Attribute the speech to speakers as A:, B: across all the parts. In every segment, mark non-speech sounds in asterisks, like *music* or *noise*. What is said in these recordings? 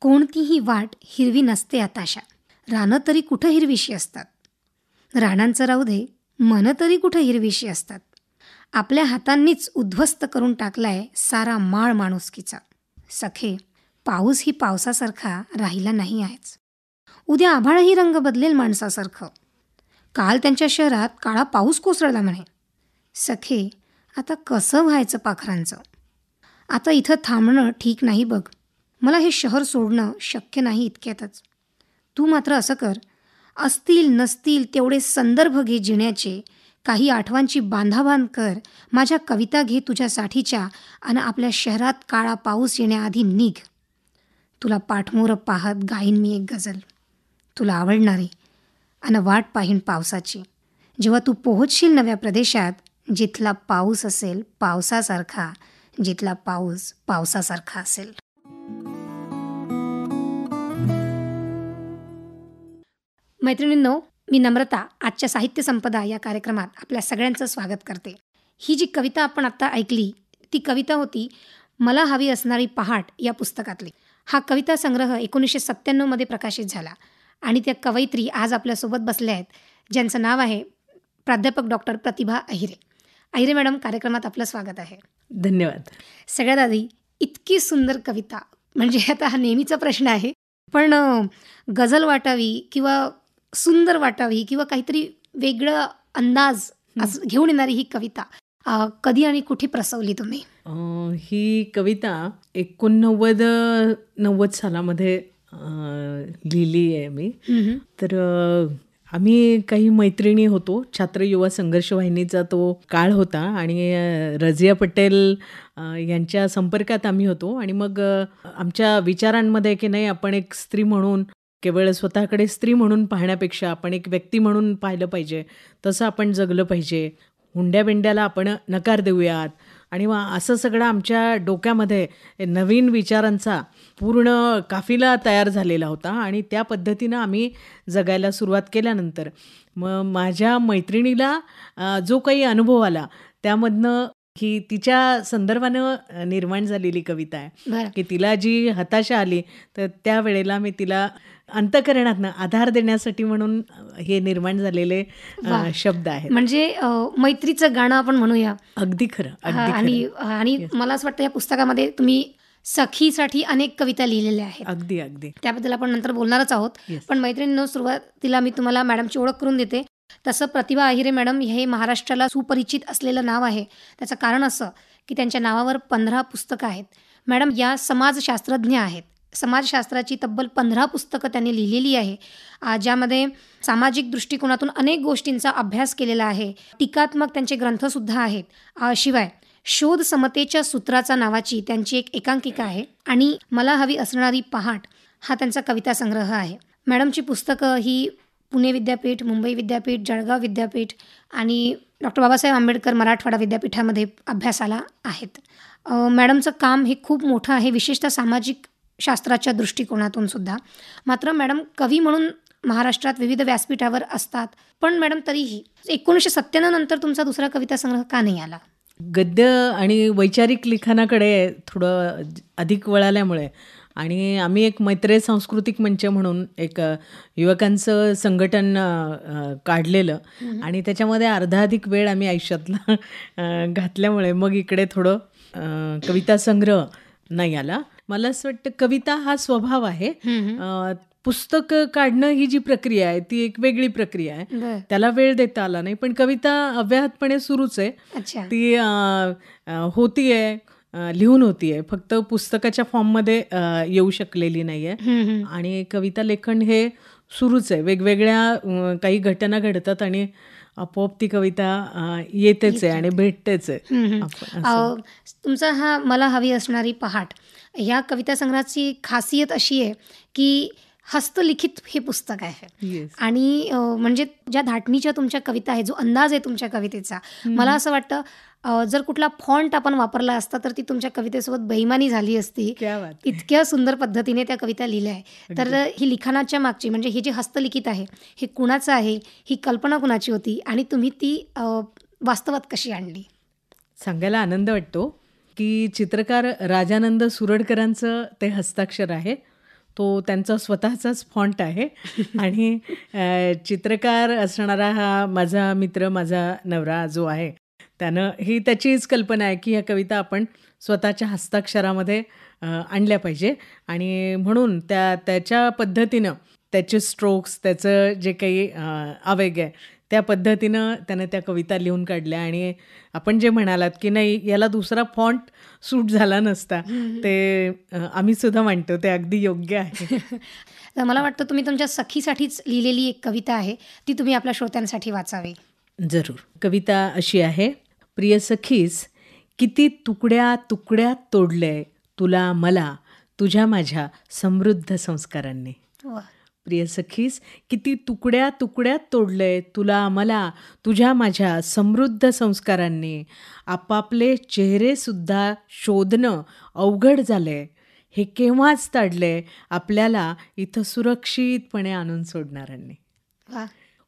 A: कोणतीही वाट हिरवी नसते आताशा रानं तरी कुठं हिरवीशी असतात राणांचं राहू दे मनं तरी कुठं हिरवीशी असतात आपल्या हातांनीच उद्ध्वस्त करून टाकलाय सारा माळ माणुसकीचा सखे पाऊस ही पावसासारखा राहिला नाही आहेच उद्या आभाळही रंग बदलेल माणसासारखं काल त्यांच्या शहरात काळा पाऊस कोसळला म्हणे सखे आता कसं व्हायचं पाखरांचं आता इथं थांबणं ठीक नाही बघ मला हे शहर सोडणं शक्य नाही इतक्यातच तू मात्र असं कर असतील नसतील तेवढे संदर्भ घे जिण्याचे काही आठवांची बांधाबांध कर माझ्या कविता घे तुझ्यासाठीच्या आणि आपल्या शहरात काळा पाऊस येण्याआधी निघ तुला पाठमोर पाहत गाईन मी एक गजल तुला आवडणारी आणि वाट पाहीन पावसाची जेव्हा तू पोहोचशील नव्या प्रदेशात जिथला पाऊस असेल पावसासारखा जिथला पाऊस पावसासारखा असेल मैत्रिणींनो मी नम्रता आजच्या साहित्य संपदा या कार्यक्रमात आपल्या सगळ्यांचं स्वागत करते ही जी कविता आपण आत्ता ऐकली ती कविता होती मला हवी असणारी पहाट या पुस्तकातली हा कविता संग्रह एकोणीसशे सत्त्याण्णवमध्ये प्रकाशित झाला आणि त्या कवयित्री आज आपल्यासोबत बसल्या आहेत ज्यांचं नाव आहे प्राध्यापक डॉक्टर प्रतिभा अहिरे अहिरे मॅडम कार्यक्रमात आपलं स्वागत आहे धन्यवाद सगळ्यात आधी इतकी सुंदर कविता म्हणजे आता हा नेहमीचा प्रश्न आहे पण गझल वाटावी किंवा सुंदर वाटावी किंवा काहीतरी वेगळं अंदाज घेऊन येणारी ही कविता कधी आणि कुठे प्रसवली तुम्ही
B: ही कविता एकोणनव्वद नव्वद सालामध्ये लिहिली आहे मी तर आम्ही काही मैत्रिणी होतो छात्र युवा संघर्ष वाहिनीचा तो काळ होता आणि रजिया पटेल यांच्या संपर्कात आम्ही होतो आणि मग आमच्या विचारांमध्ये की नाही आपण एक स्त्री म्हणून केवळ स्वतःकडे स्त्री म्हणून पाहण्यापेक्षा आपण एक व्यक्ती म्हणून पाहिलं पाहिजे तसं आपण जगलं पाहिजे हुंड्या बिंड्याला आपण नकार देऊयात आणि मग असं सगळं आमच्या डोक्यामध्ये नवीन विचारांचा पूर्ण काफिला तयार झालेला होता आणि त्या पद्धतीनं आम्ही जगायला सुरुवात केल्यानंतर मग माझ्या मैत्रिणीला जो काही अनुभव आला त्यामधनं ही तिच्या संदर्भानं निर्माण झालेली कविता आहे की तिला जी हताशा आली तर त्यावेळेला मी तिला अंतकरणात आधार देण्यासाठी म्हणून हे निर्माण झालेले शब्द आहेत म्हणजे
A: मैत्रीचं गाणं आपण म्हणूया
B: अगदी खरं आणि
A: आणि मला असं वाटतं या पुस्तकामध्ये तुम्ही सखीसाठी अनेक कविता लिहिलेल्या आहेत अगदी अगदी त्याबद्दल आपण नंतर बोलणारच आहोत पण मैत्रिणींनो सुरुवातीला मी तुम्हाला मॅडमची ओळख करून देते तसं प्रतिभा अहिरे मॅडम हे महाराष्ट्राला सुपरिचित असलेलं नाव आहे त्याचं कारण असं की त्यांच्या नावावर पंधरा पुस्तकं आहेत मॅडम या समाजशास्त्रज्ञ आहेत समाजशास्त्राची तब्बल पंधरा पुस्तकं त्यांनी लिहिलेली आहे ज्यामध्ये सामाजिक दृष्टिकोनातून अनेक गोष्टींचा अभ्यास केलेला आहे टीकात्मक त्यांचे ग्रंथसुद्धा आहेत शिवाय शोध समतेच्या सूत्राचा नावाची त्यांची एक एकांकिका आहे आणि मला हवी असणारी पहाट हा त्यांचा कविता संग्रह आहे मॅडमची पुस्तकं ही पुणे विद्यापीठ मुंबई विद्यापीठ जळगाव विद्यापीठ आणि डॉक्टर बाबासाहेब आंबेडकर मराठवाडा विद्यापीठामध्ये अभ्यासाला आहेत मॅडमचं काम हे खूप मोठं आहे विशेषतः सामाजिक शास्त्राच्या दृष्टिकोनातून सुद्धा मात्र मॅडम कवी म्हणून महाराष्ट्रात विविध व्यासपीठावर असतात पण मॅडम तरीही एकोणीसशे सत्त्याण्णव नंतर तुमचा दुसरा कविता संग्रह का नाही आला गद्य
B: आणि वैचारिक लिखाणाकडे थोडं अधिक वळाल्यामुळे आणि आम्ही एक मैत्रे सांस्कृतिक मंच म्हणून एक युवकांचं संघटन काढलेलं आणि त्याच्यामध्ये अर्धा अधिक वेळ आम्ही आयुष्यातला घातल्यामुळे मग इकडे थोडं कविता संग्रह नाही आला मला असं वाटतं कविता हा स्वभाव आहे पुस्तक काढणं ही जी प्रक्रिया आहे ती एक वेगळी प्रक्रिया आहे त्याला वेळ देता आला नाही पण कविता अव्याहतपणे सुरूच आहे ती होतीये लिहून होती आहे फक्त पुस्तकाच्या फॉर्म मध्ये येऊ शकलेली नाही आहे आणि कविता लेखन हे सुरूच आहे वेगवेगळ्या काही घटना घडतात आणि आपोआप ती कविता येतेच आहे आणि भेटतेच
A: आहे तुमचा हा मला हवी असणारी पहाट या कविता संग्रहाची खासियत अशी आहे की हस्तलिखित हे पुस्तक आहे आणि म्हणजे ज्या धाटणीच्या तुमच्या कविता आहे जो अंदाज आहे तुमच्या कवितेचा मला असं वाटतं जर कुठला फॉन्ट आपण वापरला असता तर ती तुमच्या कवितेसोबत बहिमानी झाली असती इतक्या सुंदर पद्धतीने त्या कविता लिहिल्या
B: आहे तर
A: ही लिखाणाच्या मागची म्हणजे ही जी हस्तलिखित आहे हे कुणाचं आहे ही कल्पना कुणाची होती आणि तुम्ही ती वास्तवात कशी आणली सांगायला आनंद
B: वाटतो की चित्रकार राजानंद सुरडकरांचं ते हस्ताक्षर आहे तो त्यांचा स्वतःचाच फॉन्ट आहे *laughs* आणि चित्रकार असणारा हा माझा मित्र माझा नवरा जो आहे त्यानं ही त्याचीच कल्पना आहे की ह्या कविता आपण स्वतःच्या हस्ताक्षरामध्ये आणल्या पाहिजे आणि म्हणून त्या त्याच्या पद्धतीनं त्याचे स्ट्रोक्स त्याचं जे काही आवेग आहे त्या पद्धतीनं त्यानं त्या कविता लिहून काढल्या आणि आपण जे म्हणालात की नाही याला दुसरा फॉन्ट सूट झाला नसता ते आम्ही सुद्धा मांडतो ते अगदी योग्य
A: आहे *laughs* तर मला वाटतं तुम्ही तुमच्या सखीसाठीच लिहिलेली एक कविता आहे ती तुम्ही आपल्या श्रोत्यांसाठी वाचावी
B: जरूर कविता अशी आहे प्रिय सखीस किती तुकड्या तुकड्यात तोडलंय तुला मला तुझ्या माझ्या समृद्ध संस्कारांनी प्रिय सखीस किती तुकड्या तुकड्यात तोडलंय तुला मला तुझ्या माझ्या समृद्ध संस्कारांनी आपापले चेहरेसुद्धा शोधणं अवघड झालंय हे केव्हाच ताडलंय आपल्याला इथं सुरक्षितपणे आणून सोडणाऱ्यांनी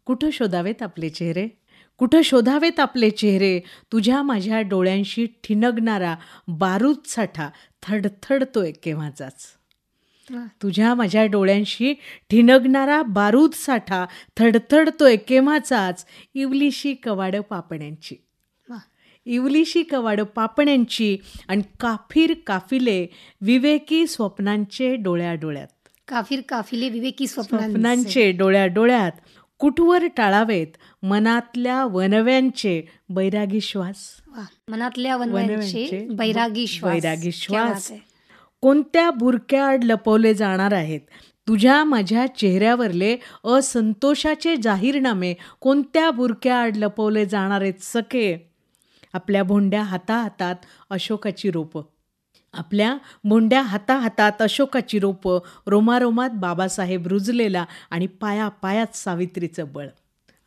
B: कुठं शोधावेत आपले चेहरे कुठं शोधावेत आपले चेहरे तुझ्या माझ्या डोळ्यांशी ठिणगणारा बारूद साठा थडथडतोय केव्हाचाच तुझ्या माझ्या डोळ्यांशी ठिणगणारा बारूद साठा थडथडतोय केव्हाचाच इवलीशी कवाड पापण्यांची इवलीशी कवाड पापण्यांची आणि काफीर काफिले विवेकी स्वप्नांचे डोळ्या डोळ्यात
A: काफीर काफिले विवेकी स्वप्नांचे
B: डोळ्या डोळ्यात कुठवर टाळावेत मनातल्या वनव्यांचे बैरागी श्वास
A: मनातल्या वनव्यांचे बैरागी श्वास
B: कोणत्या बुरक्या आड लपवले जाणार आहेत तुझ्या माझ्या चेहऱ्यावरले असंतोषाचे जाहीरनामे कोणत्या बुरक्या आड लपवले जाणार आहेत सके आपल्या भोंड्या हाता हातात अशोकाची रोपं आपल्या मुंड्या हाता हातात अशोकाची रोपं रोमारोमात बाबासाहेब रुजलेला आणि पाया पायात सावित्रीचं बळ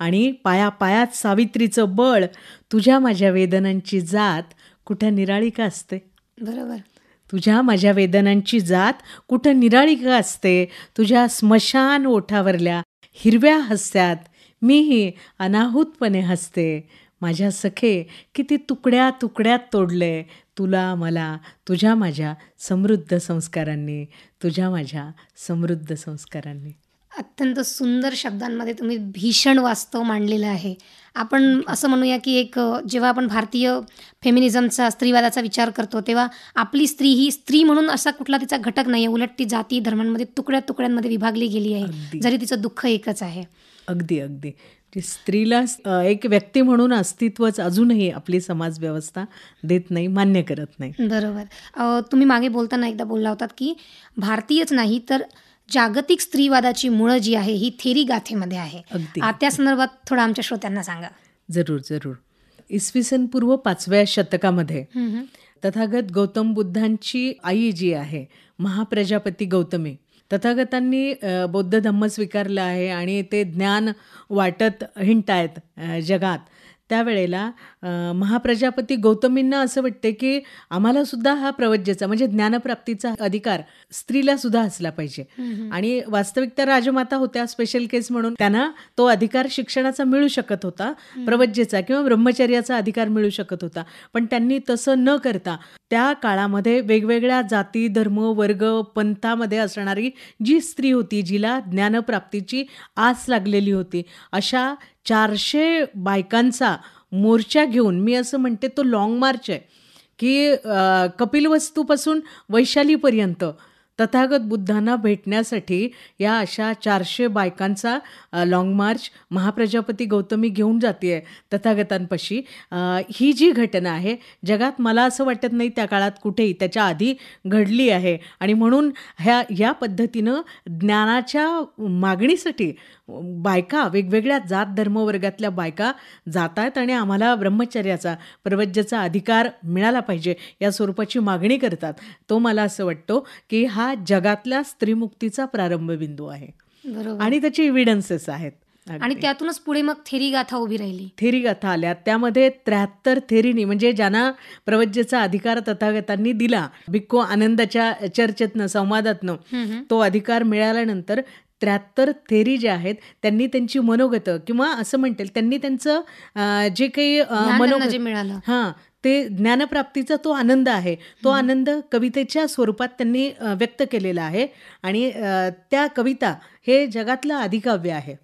B: आणि पाया पायात सावित्रीचं बळ तुझ्या माझ्या वेदनांची जात कुठं निराळी का असते बरोबर तुझ्या माझ्या वेदनांची जात कुठं निराळी का असते तुझ्या स्मशान ओठावरल्या हिरव्या हस्त्यात मीही अनाहूतपणे हसते माझ्या सखे किती तुकड्या तुकड्यात तोडले तुला मला तुझ्या माझ्या समृद्ध संस्कारांनी तुझ्या माझ्या समृद्ध संस्कारांनी
A: अत्यंत सुंदर शब्दांमध्ये तुम्ही भीषण वास्तव मांडलेलं आहे आपण असं म्हणूया की एक जेव्हा आपण भारतीय फेमिनिझमचा स्त्रीवादाचा विचार करतो तेव्हा आपली स्त्री ही स्त्री म्हणून असा कुठला तिचा घटक नाही उलट ती जाती धर्मांमध्ये तुकड्या तुकड्यांमध्ये विभागली गेली आहे जरी तिचं दुःख एकच आहे
B: अगदी अगदी स्त्रीला एक व्यक्ती म्हणून अस्तित्वच अजूनही आपली समाज व्यवस्था देत नाही मान्य करत नाही
A: बरोबर तुम्ही मागे बोलताना एकदा बोलला होता की भारतीयच नाही तर जागतिक स्त्रीवादाची मुळं जी आहे ही थेरी गाथेमध्ये आहे त्या संदर्भात थोडं आमच्या श्रोत्यांना सांगा
B: जरूर जरूर इसवी सन पूर्व पाचव्या शतकामध्ये तथागत गौतम बुद्धांची आई जी आहे महाप्रजापती गौतमी तथागतांनी बौद्ध धम्म स्वीकारलं आहे आणि ते ज्ञान वाटत हिंटायत जगात त्यावेळेला महाप्रजापती गौतमींना असं वाटते की आम्हाला सुद्धा हा प्रवज्यचा म्हणजे ज्ञानप्राप्तीचा अधिकार स्त्रीला सुद्धा असला पाहिजे आणि वास्तविकता राजमाता होत्या स्पेशल केस म्हणून त्यांना तो अधिकार शिक्षणाचा मिळू शकत होता प्रवज्येचा किंवा ब्रह्मचर्याचा अधिकार मिळू शकत होता पण त्यांनी तसं न करता त्या काळामध्ये वेगवेगळ्या जाती धर्म वर्ग पंथामध्ये असणारी जी स्त्री होती जिला ज्ञानप्राप्तीची आस लागलेली होती अशा चारशे बायकांचा मोर्चा घेऊन मी असं म्हणते तो लाँग मार्च आहे की कपिलवस्तूपासून वैशालीपर्यंत तथागत बुद्धांना भेटण्यासाठी या अशा चारशे बायकांचा लाँग मार्च महाप्रजापती गौतमी घेऊन जाते आहे तथागतांपाशी ही जी घटना आहे जगात मला असं वाटत नाही त्या काळात कुठेही त्याच्या आधी घडली आहे आणि म्हणून ह्या या पद्धतीनं ज्ञानाच्या मागणीसाठी बायका वेगवेगळ्या जात धर्मवर्गातल्या बायका जात आहेत आणि आम्हाला ब्रह्मचर्याचा प्रवज्याचा अधिकार मिळाला पाहिजे या स्वरूपाची मागणी करतात तो मला असं वाटतो की हा जगातल्या स्त्रीमुक्तीचा प्रारंभ बिंदू आहे आणि त्याचे इव्हिडन्सेस आहेत आणि
A: त्यातूनच पुढे मग थेरी गाथा उभी राहिली
B: थेरी गाथा आल्या त्यामध्ये त्र्याहत्तर थेरीनी म्हणजे ज्यांना प्रवज्जेचा अधिकार तथागतांनी दिला भिक्को आनंदाच्या चर्चेतनं संवादातनं तो अधिकार मिळाल्यानंतर त्र्याहत्तर थेरी ज्या आहेत त्यांनी त्यांची मनोगत किंवा असं म्हणतील त्यांनी त्यांचं जे काही मनोगत मिळालं हां ते ज्ञानप्राप्तीचा तो आनंद आहे तो आनंद कवितेच्या स्वरूपात त्यांनी व्यक्त केलेला आहे आणि त्या कविता हे जगातलं आदिकाव्य आहे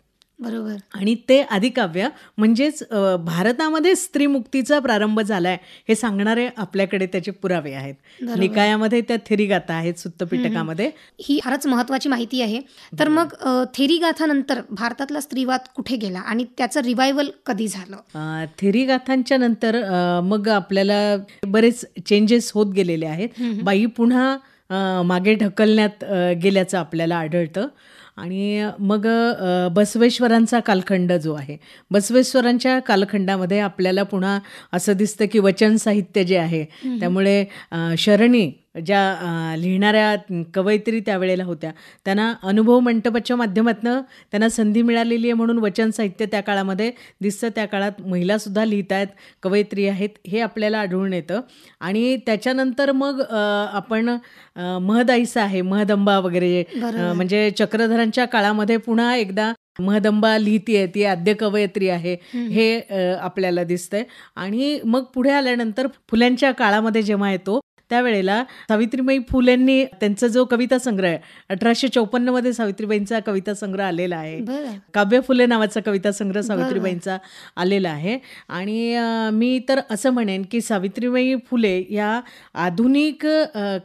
B: बरोबर आणि ते आदिकाव्य म्हणजेच भारतामध्ये स्त्रीमुक्तीचा प्रारंभ झालाय हे सांगणारे आपल्याकडे त्याचे पुरावे आहेत निकायामध्ये त्या थेरी गाथा आहेत सुत्तपिटकामध्ये
A: ही फारच महत्वाची माहिती आहे तर मग थेरी गाथानंतर भारतातला स्त्रीवाद कुठे गेला आणि त्याचं रिवायवल कधी झालं
B: थेरी गाथांच्या नंतर मग आपल्याला बरेच चेंजेस होत गेलेले आहेत बाई पुन्हा मागे ढकलण्यात गेल्याचं आपल्याला आढळतं आणि मग बसवेश्वरांचा कालखंड जो आहे बसवेश्वरांच्या कालखंडामध्ये आपल्याला पुन्हा असं दिसतं की वचन साहित्य जे आहे त्यामुळे शरणी ज्या लिहिणाऱ्या कवयित्री त्यावेळेला होत्या त्यांना अनुभव मंटपाच्या माध्यमातून त्यांना संधी मिळालेली आहे म्हणून वचन साहित्य त्या काळामध्ये दिसतं त्या काळात महिलासुद्धा लिहित आहेत कवयित्री आहेत हे आपल्याला आढळून येतं आणि त्याच्यानंतर मग आपण महदाईसा आहे महदंबा वगैरे म्हणजे चक्रधरांच्या काळामध्ये पुन्हा एकदा महदंबा आहे ती आद्य कवयत्री आहे हे आपल्याला दिसतंय आणि मग पुढे आल्यानंतर फुल्यांच्या काळामध्ये जेव्हा येतो त्यावेळेला सावित्रीबाई फुलेंनी त्यांचा जो कविता संग्रह आहे अठराशे चौपन्न मध्ये सावित्रीबाईंचा कविता संग्रह आलेला आहे काव्य फुले नावाचा कविता संग्रह सावित्रीबाईंचा आलेला आहे आणि मी तर असं म्हणेन की सावित्रीबाई फुले या आधुनिक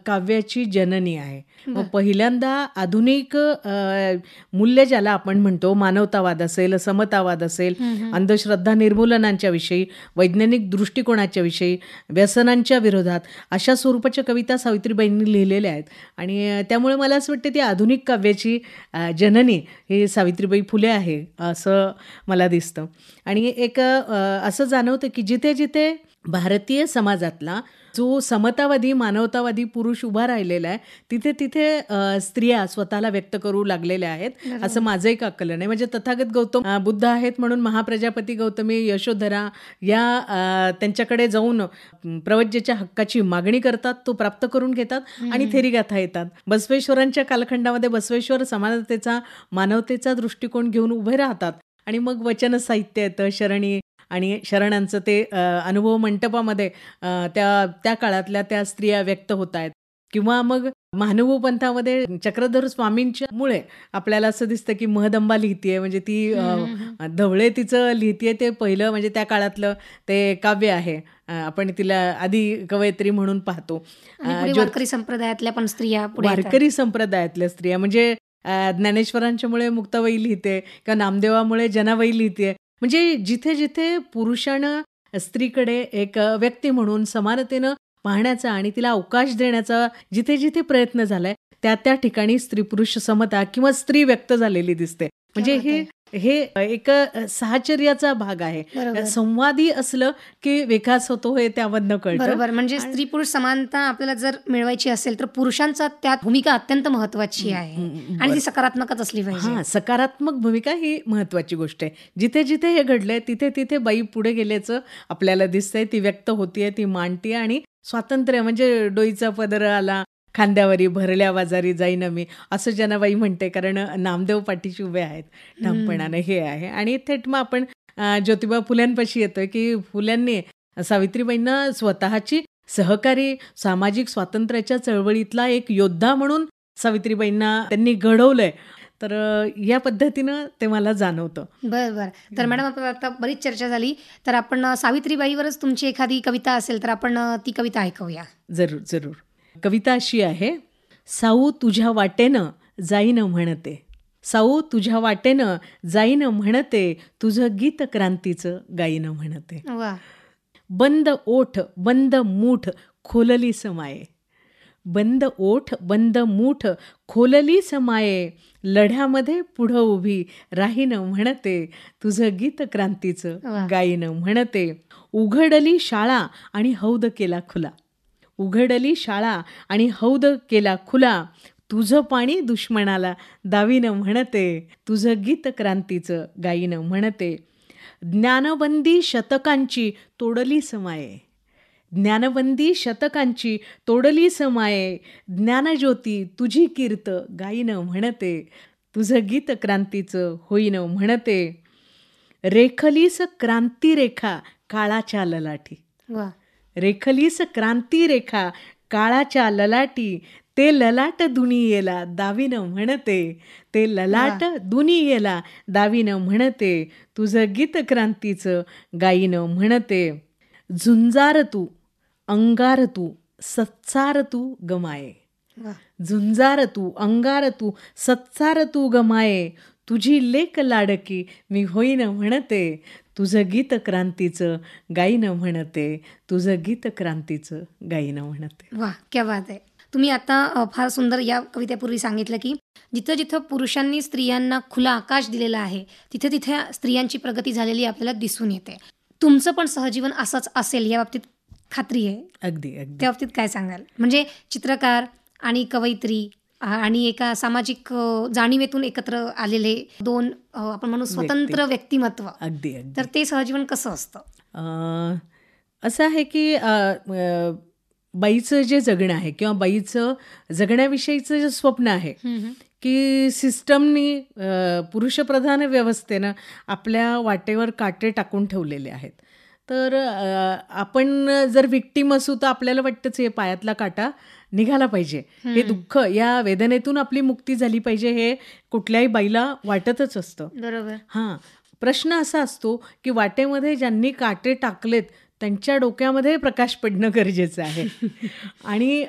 B: काव्याची जननी आहे मग पहिल्यांदा आधुनिक मूल्य ज्याला आपण म्हणतो मानवतावाद असेल समतावाद असेल अंधश्रद्धा निर्मूलनांच्या विषयी वैज्ञानिक दृष्टिकोनाच्या विषयी व्यसनांच्या विरोधात अशा स्वरूपाच्या कविता सावित्रीबाईंनी लिहिलेल्या आहेत आणि त्यामुळे मला असं वाटतं ती आधुनिक काव्याची जननी हे सावित्रीबाई फुले आहे असं मला दिसतं आणि एक असं जाणवतं की जिथे जिथे भारतीय समाजातला जो समतावादी मानवतावादी पुरुष उभा राहिलेला आहे तिथे तिथे स्त्रिया स्वतःला व्यक्त करू लागलेल्या आहेत असं माझं एक आकलन आहे म्हणजे तथागत गौतम बुद्ध आहेत म्हणून महाप्रजापती गौतमी यशोधरा या त्यांच्याकडे जाऊन प्रवज्जेच्या हक्काची मागणी करतात तो प्राप्त करून घेतात आणि गाथा येतात बसवेश्वरांच्या कालखंडामध्ये बसवेश्वर समानतेचा मानवतेचा दृष्टिकोन घेऊन उभे राहतात आणि मग वचन साहित्य येतं शरणी आणि शरणांचं ते अनुभव मंटपामध्ये त्या त्या काळातल्या त्या स्त्रिया व्यक्त होत आहेत किंवा मग महानुभव पंथामध्ये चक्रधर स्वामींच्या मुळे आपल्याला असं दिसतं की महदंबा लिहितीये म्हणजे ती धवळे तिचं लिहितीये ते पहिलं म्हणजे त्या काळातलं ते काव्य आहे आपण तिला आधी कवयित्री म्हणून पाहतो वारकरी
A: संप्रदायातल्या पण स्त्रिया वारकरी
B: संप्रदायातल्या स्त्रिया म्हणजे ज्ञानेश्वरांच्यामुळे मुक्ताबाई लिहिते किंवा नामदेवामुळे जनाबाई लिहिते म्हणजे जिथे जिथे पुरुषानं स्त्रीकडे एक व्यक्ती म्हणून समानतेनं पाहण्याचा आणि तिला अवकाश देण्याचा जिथे जिथे प्रयत्न झालाय त्या त्या ठिकाणी स्त्री पुरुष समता किंवा स्त्री व्यक्त झालेली दिसते म्हणजे हे हे एक सहचर्याचा भाग आहे संवादी असलं की विकास होतो हे त्यामधनं कळतं बरोबर म्हणजे स्त्री
A: पुरुष समानता आपल्याला जर मिळवायची असेल तर पुरुषांचा त्यात भूमिका अत्यंत महत्वाची आहे आणि ती सकारात्मकच असली पाहिजे
B: सकारात्मक भूमिका ही महत्वाची गोष्ट आहे जिथे जिथे हे घडलंय तिथे तिथे बाई पुढे गेल्याचं आपल्याला दिसतंय ती व्यक्त होतीये ती मांडतीये आणि स्वातंत्र्य म्हणजे डोईचा पदर आला खांद्यावरी भरल्या बाजारी जाईन मी असं जनाबाई म्हणते कारण नामदेव पाटीशी उभे आहेत ठामपणाने हे आहे आणि थेट मग आपण ज्योतिबा फुल्यांपाशी येतोय की फुल्यांनी सावित्रीबाईंना स्वतःची सहकारी सामाजिक स्वातंत्र्याच्या चळवळीतला एक योद्धा म्हणून सावित्रीबाईंना त्यांनी घडवलंय तर या पद्धतीनं ते मला जाणवतं
A: बरं बरं तर मॅडम आपण आता बरीच चर्चा झाली तर आपण सावित्रीबाईवरच तुमची एखादी कविता असेल तर आपण ती कविता ऐकूया
B: जरूर जरूर कविता अशी आहे साऊ तुझ्या वाटेनं जाईन म्हणते साऊ तुझ्या वाटेनं जाईन म्हणते तुझं गीत क्रांतीचं गाईन म्हणते बंद ओठ बंद मूठ खोलली समाये बंद ओठ बंद मूठ खोलली समाये लढ्यामध्ये पुढं उभी राहीन म्हणते तुझं गीत क्रांतीचं गाईन म्हणते उघडली शाळा आणि हौद केला खुला उघडली शाळा आणि हौद केला खुला तुझं पाणी दुश्मनाला दावीनं म्हणते तुझं गीत क्रांतीचं न म्हणते ज्ञानबंदी शतकांची तोडली समाये ज्ञानबंदी शतकांची तोडली समाये ज्ञानज्योती तुझी कीर्त गायीनं म्हणते तुझं गीत क्रांतीचं होईनं म्हणते रेखलीस रेखा काळाच्या ललाठी वा रेखलीस क्रांती रेखा काळाच्या ललाटी ते ललाट दुनियेला दावीनं म्हणते ते ललाट दुनियेला दावीनं म्हणते तुझं गीत क्रांतीचं गायीनं म्हणते झुंजार तू अंगार तू सत्सार तू गमाये झुंजार तू अंगार तू सत्सार तू गमाये तुझी लेख लाडकी मी होईन म्हणते तुझं गीत क्रांतीचं गाईनं म्हणते तुझं गीत क्रांतीचं गाईनं म्हणते
A: वा क्या वाद आहे तुम्ही आता फार सुंदर या कवितेपूर्वी सांगितलं की जिथं जिथं पुरुषांनी स्त्रियांना खुला आकाश दिलेला आहे तिथे तिथे स्त्रियांची प्रगती झालेली आपल्याला दिसून येते तुमचं पण सहजीवन असंच असेल या बाबतीत खात्री आहे अगदी त्या बाबतीत काय सांगाल म्हणजे चित्रकार आणि कवयित्री आणि एका सामाजिक जाणीवेतून एकत्र आलेले दोन आपण म्हणू स्वतंत्र व्यक्तिमत्व अगदी तर ते सहजीवन कसं
B: असतं असं आहे की बाईचं जे जगणं आहे किंवा बाईचं जगण्याविषयीचं जे स्वप्न आहे की सिस्टमनी पुरुषप्रधान व्यवस्थेनं आपल्या वाटेवर काटे टाकून ठेवलेले आहेत तर आपण जर विक्टीम असू तर आपल्याला वाटतंच हे पायातला काटा निघाला पाहिजे हे दुःख या वेदनेतून आपली मुक्ती झाली पाहिजे हे कुठल्याही बाईला वाटतच असतं बरोबर हां प्रश्न असा असतो की वाटेमध्ये ज्यांनी काटे टाकलेत त्यांच्या डोक्यामध्ये प्रकाश पडणं गरजेचं आहे *laughs* आणि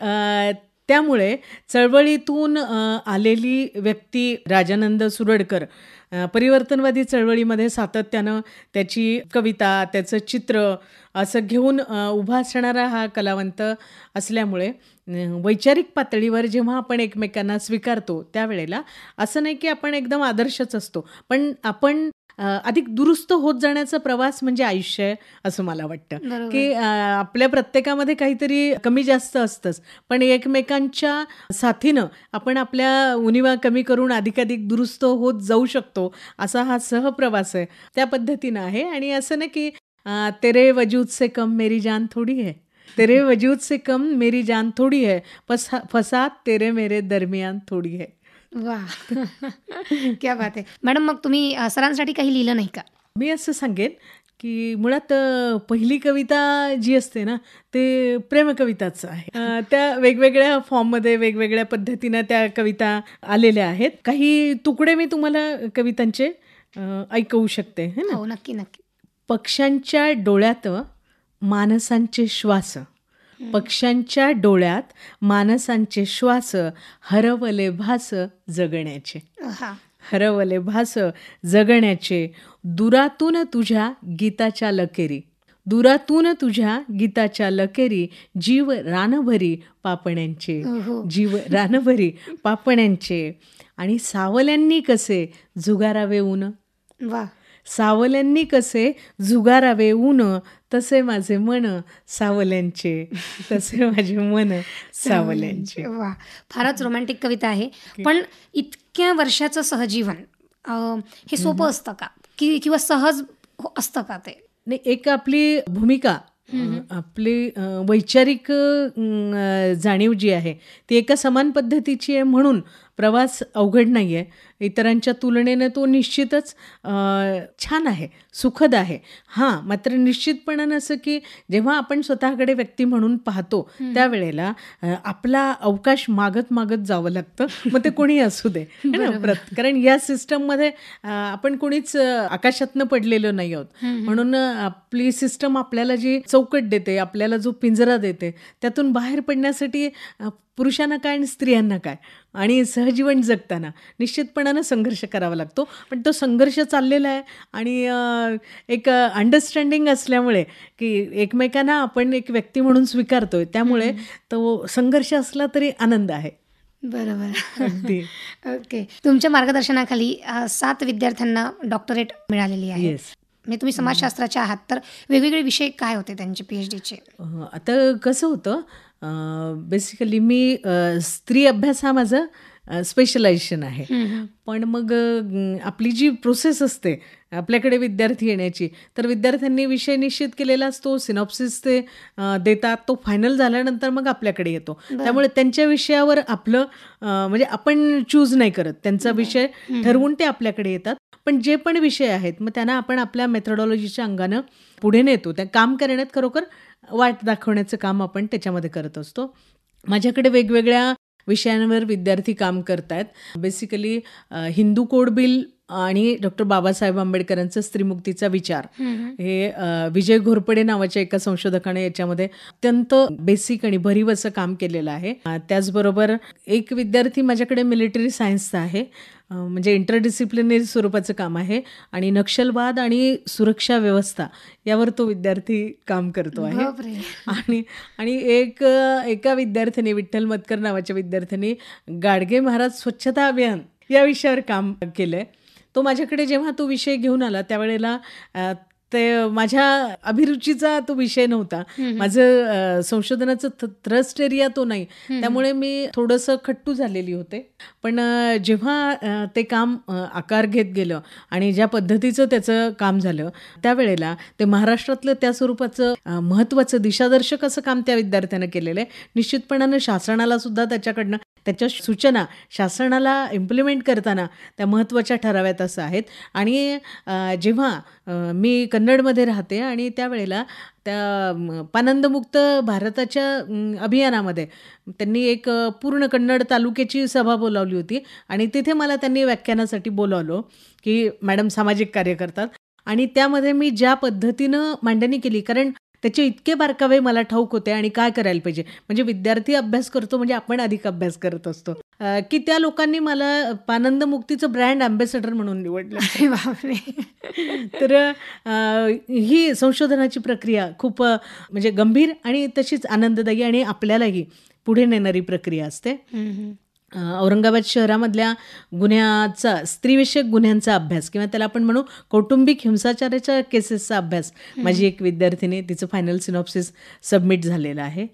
B: त्यामुळे चळवळीतून आलेली व्यक्ती राजानंद सुरडकर परिवर्तनवादी चळवळीमध्ये सातत्यानं त्याची कविता त्याचं चित्र असं घेऊन उभा असणारा हा कलावंत असल्यामुळे वैचारिक पातळीवर जेव्हा आपण एकमेकांना स्वीकारतो त्यावेळेला असं नाही की आपण एकदम आदर्शच असतो पण आपण अधिक दुरुस्त होत जाण्याचा प्रवास म्हणजे आयुष्य आहे असं मला वाटतं की आपल्या प्रत्येकामध्ये काहीतरी कमी जास्त असतंच पण एकमेकांच्या साथीनं आपण आपल्या उनिवा कमी करून अधिकाधिक दुरुस्त होत जाऊ शकतो असा हा सहप्रवास आहे त्या पद्धतीनं आहे आणि असं नाही की तेरे वजूद से कम मेरी जान थोडी आहे तेरे वजूद से कम मेरी जान थोड़ी है फसाद तेरे मेरे दरमियान थोडी है वाह क्या बात आहे मॅडम मग तुम्ही सरांसाठी काही लिहिलं नाही का मी असं सांगेन की मुळात पहिली कविता जी असते ना ते प्रेमकविताच आहे त्या वेगवेगळ्या फॉर्ममध्ये वेगवेगळ्या पद्धतीनं त्या कविता आलेल्या आहेत काही तुकडे मी तुम्हाला कवितांचे ऐकवू शकते है ना हो, नक्की नक्की पक्ष्यांच्या डोळ्यात मानसांचे श्वास पक्ष्यांच्या डोळ्यात मानसांचे श्वास हरवले भास जगण्याचे हरवले भास जगण्याचे दुरातून तुझ्या गीताच्या लकेरी दुरातून तुझ्या गीताच्या लकेरी जीव रानभरी पापण्यांचे जीव रानभरी पापण्यांचे आणि सावल्यांनी कसे जुगारावे ऊन वा सावल्यांनी कसे जुगारावे ऊन तसे माझे मन सावल्यांचे तसे माझे मन सावल्यांचे *laughs*
A: वा फारच रोमॅन्टिक कविता आहे पण इतक्या वर्षाचं सहजीवन हे सोपं असतं का की किंवा सहज हो, असतं का ते नाही एक आपली भूमिका आपली वैचारिक
B: जाणीव जी आहे ती एका समान पद्धतीची आहे म्हणून प्रवास अवघड नाही आहे इतरांच्या तुलनेने तो निश्चितच छान आहे सुखद आहे हां मात्र निश्चितपणानं असं की जेव्हा आपण स्वतःकडे व्यक्ती म्हणून पाहतो त्यावेळेला आपला अवकाश मागत मागत जावं लागतं मग ते कोणी असू दे कारण या सिस्टममध्ये आपण कोणीच आकाशातनं पडलेलो नाही आहोत म्हणून आपली सिस्टम आपल्याला जी चौकट देते आपल्याला जो पिंजरा देते त्यातून बाहेर पडण्यासाठी पुरुषांना काय आणि स्त्रियांना काय आणि सहजीवन जगताना निश्चितपणानं संघर्ष करावा लागतो पण तो संघर्ष चाललेला आहे आणि एक अंडरस्टँडिंग असल्यामुळे की एकमेकांना आपण एक व्यक्ती म्हणून स्वीकारतोय त्यामुळे
A: तो संघर्ष असला तरी आनंद आहे बरोबर *laughs* ओके तुमच्या मार्गदर्शनाखाली सात विद्यार्थ्यांना डॉक्टरेट मिळालेली आहे म्हणजे तुम्ही समाजशास्त्राच्या आहात तर वेगवेगळे विषय काय होते त्यांचे पी एच डीचे आता कसं होतं
B: बेसिकली मी स्त्री अभ्यास हा माझा स्पेशलायझेशन आहे पण मग आपली जी प्रोसेस असते आपल्याकडे विद्यार्थी येण्याची तर विद्यार्थ्यांनी विषय निश्चित केलेला असतो सिनॉप्सिस ते देतात तो फायनल झाल्यानंतर मग आपल्याकडे येतो त्यामुळे त्यांच्या विषयावर आपलं म्हणजे आपण चूज नाही करत त्यांचा विषय ठरवून ते आपल्याकडे येतात पण जे पण विषय आहेत मग त्यांना आपण आपल्या मेथडॉलॉजीच्या अंगानं पुढे नेतो त्या काम करण्यात खरोखर वाट दाखवण्याचं काम आपण त्याच्यामध्ये करत असतो माझ्याकडे वेगवेगळ्या विषयांवर विद्यार्थी काम करतायत बेसिकली हिंदू कोड बिल आणि डॉक्टर बाबासाहेब आंबेडकरांचा स्त्रीमुक्तीचा विचार हे विजय घोरपडे नावाच्या एका संशोधकाने याच्यामध्ये अत्यंत बेसिक आणि भरीव असं काम केलेलं आहे त्याचबरोबर एक विद्यार्थी माझ्याकडे मिलिटरी सायन्सचा आहे म्हणजे इंटरडिसिप्लिनरी स्वरूपाचं काम आहे आणि नक्षलवाद आणि सुरक्षा व्यवस्था यावर तो विद्यार्थी काम करतो आहे आणि आणि एक एका विद्यार्थ्याने विठ्ठल मतकर नावाच्या विद्यार्थ्यांनी गाडगे महाराज स्वच्छता अभियान या विषयावर काम केलं आहे तो माझ्याकडे जेव्हा तो विषय घेऊन आला त्यावेळेला ते माझ्या अभिरुचीचा तो विषय नव्हता माझं संशोधनाचं थ्रस्ट एरिया तो नाही त्यामुळे मी थोडस खट्टू झालेली होते पण जेव्हा ते काम आकार घेत गेलं आणि ज्या पद्धतीचं त्याचं काम झालं त्यावेळेला ते महाराष्ट्रातलं त्या स्वरूपाचं महत्वाचं दिशादर्शक असं काम त्या विद्यार्थ्यानं केलेलं आहे निश्चितपणानं शासनाला सुद्धा त्याच्याकडनं त्याच्या सूचना शासनाला इम्प्लिमेंट करताना त्या महत्त्वाच्या ठराव्यात असं आहेत आणि जेव्हा मी कन्नडमध्ये राहते आणि त्यावेळेला त्या पानंदमुक्त भारताच्या अभियानामध्ये त्यांनी एक पूर्ण कन्नड तालुक्याची सभा बोलावली होती आणि तिथे मला त्यांनी व्याख्यानासाठी बोलावलो की मॅडम सामाजिक कार्य करतात आणि त्यामध्ये मी ज्या पद्धतीनं मांडणी केली कारण त्याचे इतके बारकावे मला ठाऊक होते आणि काय करायला पाहिजे म्हणजे विद्यार्थी अभ्यास करतो म्हणजे आपण अधिक अभ्यास करत असतो की त्या लोकांनी मला पानंद मुक्तीचं ब्रँड अँबॅसेडर म्हणून निवडलं तर ही संशोधनाची प्रक्रिया खूप म्हणजे गंभीर आणि तशीच आनंददायी आणि आपल्यालाही पुढे नेणारी प्रक्रिया असते औरंगाबाद शहरामधल्या गुन्ह्याचा स्त्रीविषयक गुन्ह्यांचा अभ्यास किंवा त्याला आपण म्हणू कौटुंबिक हिंसाचाराच्या केसेसचा अभ्यास माझी एक विद्यार्थिनी तिचं फायनल सिनॉप्सिस सबमिट झालेलं आहे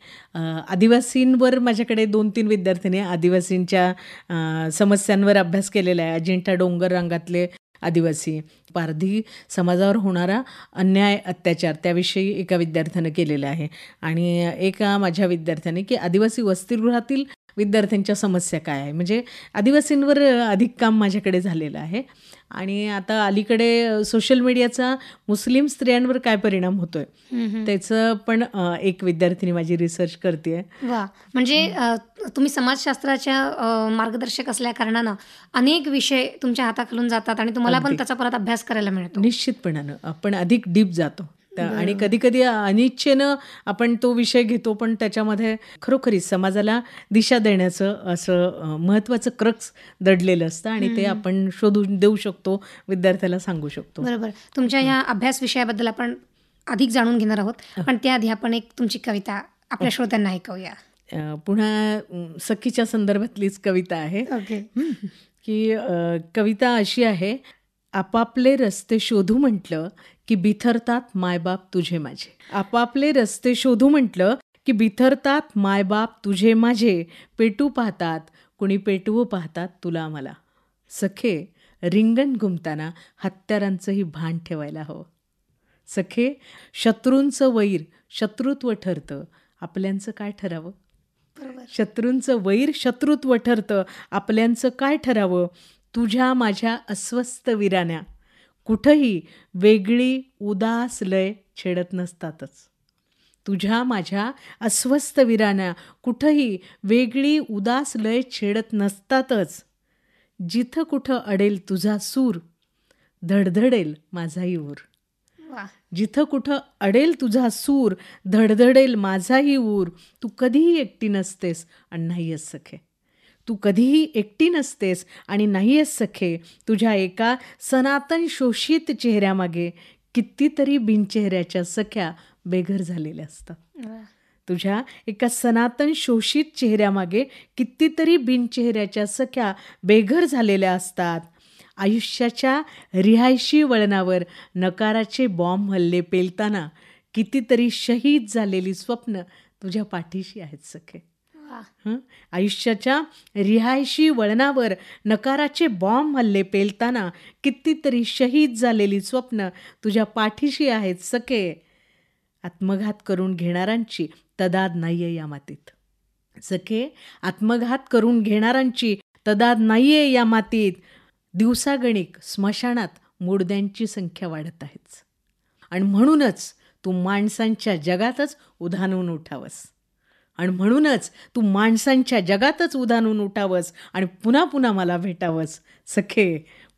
B: आदिवासींवर माझ्याकडे दोन तीन विद्यार्थीने आदिवासींच्या समस्यांवर अभ्यास केलेला आहे अजिंठा डोंगर रांगातले आदिवासी पारधी समाजावर होणारा अन्याय अत्याचार त्याविषयी एका विद्यार्थ्यानं केलेला आहे आणि एका माझ्या विद्यार्थ्याने की आदिवासी वसतिगृहातील विद्यार्थ्यांच्या समस्या काय आहे म्हणजे आदिवासींवर अधिक काम माझ्याकडे झालेलं आहे आणि आता अलीकडे सोशल मीडियाचा मुस्लिम स्त्रियांवर काय परिणाम होतोय त्याचं पण एक विद्यार्थिनी माझी रिसर्च करते
A: वा म्हणजे तुम्ही समाजशास्त्राच्या मार्गदर्शक असल्या कारणानं अनेक विषय तुमच्या हाताखालून जातात आणि तुम्हाला पण त्याचा परत अभ्यास करायला
B: मिळतो निश्चितपणानं आपण अधिक डीप जातो आणि कधी कधी अनिच्छेनं आपण तो विषय घेतो पण त्याच्यामध्ये खरोखरी समाजाला दिशा देण्याचं असं महत्वाचं क्रक्स दडलेलं असतं आणि ते आपण शोधून देऊ शकतो विद्यार्थ्याला सांगू शकतो बरोबर
A: तुमच्या ह्या अभ्यास विषयाबद्दल आपण अधिक जाणून घेणार आहोत पण त्याआधी आपण एक तुमची कविता आपल्या श्रोत्यांना ऐकवूया
B: पुन्हा सखीच्या संदर्भातलीच कविता आहे की कविता अशी आहे आपापले रस्ते शोधू म्हटलं की बिथरतात मायबाप तुझे माझे आपापले रस्ते शोधू म्हटलं की बिथरतात मायबाप तुझे माझे पेटू पाहतात कुणी पेटू पाहतात तुला मला सखे रिंगण घुमताना हत्यारांचंही भान ठेवायला हवं सखे शत्रूंचं वैर शत्रुत्व ठरतं आपल्यांचं काय ठरावं शत्रूंचं वैर शत्रुत्व ठरतं आपल्यांचं काय ठरावं तुझ्या माझ्या अस्वस्थ विराण्या कुठंही वेगळी उदास लय छेडत नसतातच तुझ्या माझ्या अस्वस्थ विराण्या कुठंही वेगळी उदास लय छेडत नसतातच जिथं कुठं अडेल तुझा सूर धडधडेल माझाही ऊर जिथं कुठं अडेल तुझा सूर धडधडेल माझाही ऊर तू कधीही एकटी नसतेस अण्णाही सखे तू कधीही एकटी नसतेस आणि नाही आहेस सखे तुझ्या एका सनातन शोषित चेहऱ्यामागे कितीतरी बिनचेहऱ्याच्या सख्या बेघर झालेल्या असतात तुझ्या एका सनातन शोषित चेहऱ्यामागे कितीतरी बिनचेहऱ्याच्या सख्या बेघर झालेल्या असतात आयुष्याच्या रिहायशी वळणावर नकाराचे बॉम्ब हल्ले पेलताना कितीतरी शहीद झालेली स्वप्न तुझ्या पाठीशी आहेत सखे आयुष्याच्या रिहायशी वळणावर नकाराचे बॉम्ब हल्ले पेलताना कितीतरी शहीद झालेली स्वप्न तुझ्या पाठीशी आहेत सके आत्मघात करून घेणाऱ्यांची तदाद नाहीये या मातीत सखे आत्मघात करून घेणाऱ्यांची तदाद नाहीये या मातीत दिवसागणिक स्मशानात मुडद्यांची संख्या वाढत आहेच आणि म्हणूनच तू माणसांच्या जगातच उधाणून उठावस आणि म्हणूनच तू माणसांच्या जगातच उधाणून उठावंस आणि पुन्हा पुन्हा मला भेटावंस सखे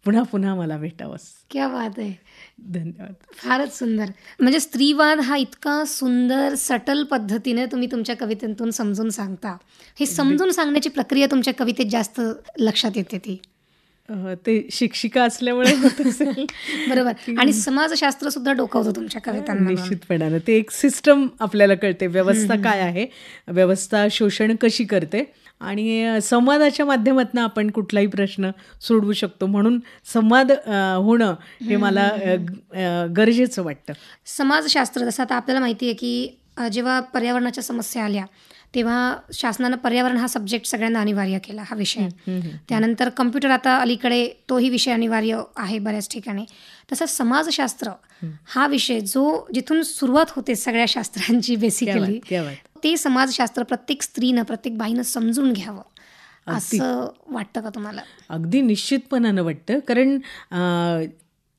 B: पुन्हा पुन्हा मला भेटावंस
A: क्या बात आहे धन्यवाद फारच सुंदर म्हणजे स्त्रीवाद हा इतका सुंदर सटल पद्धतीने तुम्ही तुमच्या कवितेतून समजून सांगता हे समजून सांगण्याची प्रक्रिया तुमच्या कवितेत जास्त लक्षात येते ती
B: ते शिक्षिका असल्यामुळे *laughs*
A: बरोबर आणि समाजशास्त्र सुद्धा डोकावतो
B: तुमच्या कवितांना निश्चितपणानं ते एक सिस्टम आपल्याला कळते व्यवस्था काय आहे व्यवस्था शोषण कशी करते आणि संवादाच्या माध्यमातून आपण कुठलाही प्रश्न सोडवू शकतो म्हणून संवाद होणं हे मला गरजेचं वाटतं
A: समाजशास्त्र जसं आता आपल्याला माहिती आहे की जेव्हा पर्यावरणाच्या समस्या आल्या तेव्हा शासनानं पर्यावरण हा सब्जेक्ट सगळ्यांना अनिवार्य केला हा विषय त्यानंतर कम्प्युटर आता अलीकडे तोही विषय अनिवार्य आहे बऱ्याच ठिकाणी तसंच समाजशास्त्र हा विषय जो जिथून सुरुवात होते सगळ्या शास्त्रांची बेसिकली ते समाजशास्त्र प्रत्येक स्त्रीनं प्रत्येक बाईनं समजून घ्यावं असं वाटतं का तुम्हाला
B: अगदी निश्चितपणानं वाटतं कारण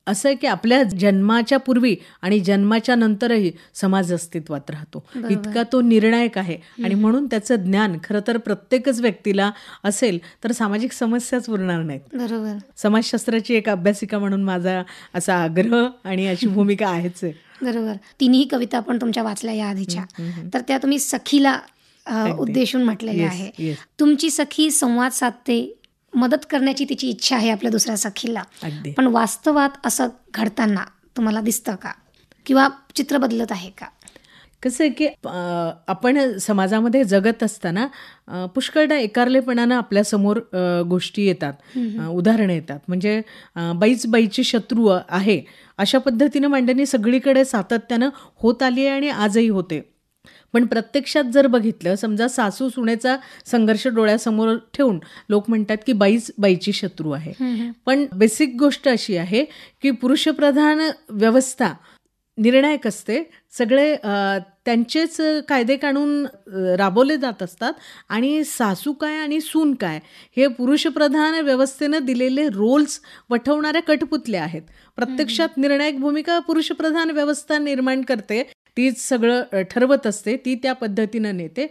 B: असं आहे की आपल्या जन्माच्या पूर्वी आणि जन्माच्या नंतरही समाज अस्तित्वात राहतो इतका तो निर्णायक आहे आणि म्हणून त्याचं ज्ञान खरं तर प्रत्येकच व्यक्तीला असेल तर सामाजिक समस्याच उरणार नाहीत बरोबर समाजशास्त्राची एक अभ्यासिका म्हणून माझा असा आग्रह आणि अशी भूमिका आहेच आहे
A: बरोबर तिन्ही कविता आपण तुमच्या वाचल्या या आधीच्या तर त्या तुम्ही सखीला उद्देशून म्हटलेल्या आहे तुमची सखी संवाद साधते मदत करण्याची तिची इच्छा आहे आपल्या दुसऱ्या सखीला पण वास्तवात असं घडताना तुम्हाला दिसतं का किंवा चित्र बदलत आहे का कसं आहे की आपण समाजामध्ये जगत
B: असताना पुष्कळदा एकारलेपणानं आपल्यासमोर गोष्टी येतात उदाहरणं येतात म्हणजे बाईच बाईची शत्रू आहे अशा पद्धतीनं मांडणी सगळीकडे सातत्यानं होत आली आहे आणि आजही होते पण प्रत्यक्षात जर बघितलं समजा सासू सुनेचा संघर्ष डोळ्यासमोर ठेवून लोक म्हणतात की बाईच बाईची शत्रू आहे पण बेसिक गोष्ट अशी आहे की पुरुषप्रधान व्यवस्था निर्णायक असते सगळे त्यांचेच कायदे काढून राबवले जात असतात आणि सासू काय आणि सून काय हे पुरुषप्रधान व्यवस्थेनं दिलेले रोल्स वठवणाऱ्या कठपुतल्या आहेत प्रत्यक्षात निर्णायक भूमिका पुरुषप्रधान व्यवस्था निर्माण करते तीच सगळं ठरवत असते ती त्या पद्धतीनं नेते